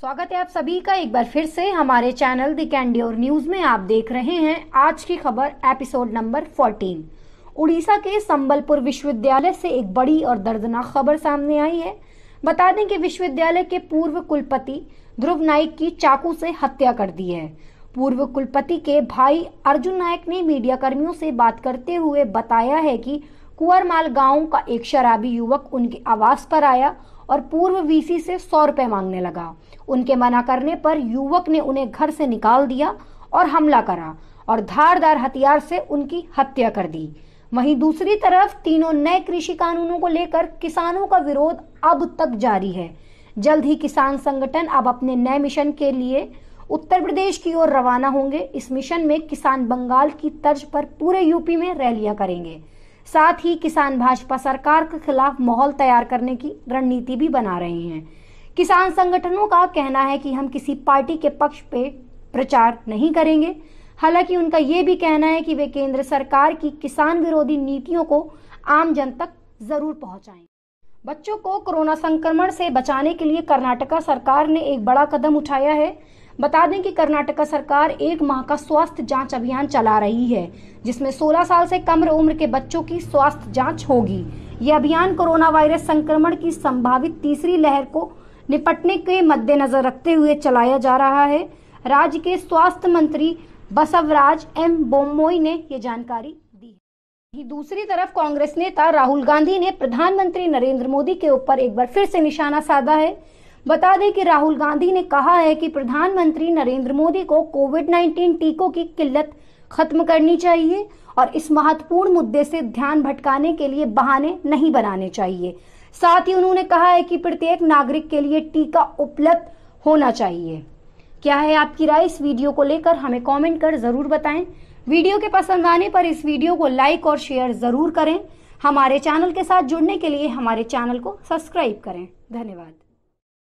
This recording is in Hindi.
स्वागत है आप सभी का एक बार फिर से हमारे चैनल द कैंडियोर न्यूज में आप देख रहे हैं आज की खबर एपिसोड नंबर 14 उड़ीसा के संबलपुर विश्वविद्यालय से एक बड़ी और दर्दनाक खबर सामने आई है बता दें कि विश्वविद्यालय के पूर्व कुलपति ध्रुव नाइक की चाकू से हत्या कर दी है पूर्व कुलपति के भाई अर्जुन नायक ने मीडिया कर्मियों से बात करते हुए बताया है कि कुंवरमाल गांव का एक शराबी युवक उनके आवास पर आया और पूर्व वीसी से सौ रुपए मांगने लगा उनके मना करने पर युवक ने उन्हें घर से निकाल दिया और हमला करा और धारदार हथियार से उनकी हत्या कर दी वहीं दूसरी तरफ तीनों नए कृषि कानूनों को लेकर किसानों का विरोध अब तक जारी है जल्द ही किसान संगठन अब अपने नए मिशन के लिए उत्तर प्रदेश की ओर रवाना होंगे इस मिशन में किसान बंगाल की तर्ज पर पूरे यूपी में रैलियां करेंगे साथ ही किसान भाजपा सरकार के खिलाफ माहौल तैयार करने की रणनीति भी बना रहे हैं किसान संगठनों का कहना है कि हम किसी पार्टी के पक्ष पे प्रचार नहीं करेंगे हालांकि उनका ये भी कहना है कि वे केंद्र सरकार की किसान विरोधी नीतियों को आम जन तक जरूर पहुंचाएं बच्चों को कोरोना संक्रमण से बचाने के लिए कर्नाटका सरकार ने एक बड़ा कदम उठाया है बता दें कि कर्नाटका सरकार एक माह का स्वास्थ्य जांच अभियान चला रही है जिसमें 16 साल से कम उम्र के बच्चों की स्वास्थ्य जांच होगी ये अभियान कोरोना वायरस संक्रमण की संभावित तीसरी लहर को निपटने के मद्देनजर रखते हुए चलाया जा रहा है राज्य के स्वास्थ्य मंत्री बसवराज एम बोमोई ने ये जानकारी दी दूसरी तरफ कांग्रेस नेता राहुल गांधी ने प्रधानमंत्री नरेंद्र मोदी के ऊपर एक बार फिर से निशाना साधा है बता दें कि राहुल गांधी ने कहा है कि प्रधानमंत्री नरेंद्र मोदी को कोविड 19 टीकों की किल्लत खत्म करनी चाहिए और इस महत्वपूर्ण मुद्दे से ध्यान भटकाने के लिए बहाने नहीं बनाने चाहिए साथ ही उन्होंने कहा है कि प्रत्येक नागरिक के लिए टीका उपलब्ध होना चाहिए क्या है आपकी राय इस वीडियो को लेकर हमें कमेंट कर जरूर बताएं वीडियो के पसंद आने पर इस वीडियो को लाइक और शेयर जरूर करें हमारे चैनल के साथ जुड़ने के लिए हमारे चैनल को सब्सक्राइब करें धन्यवाद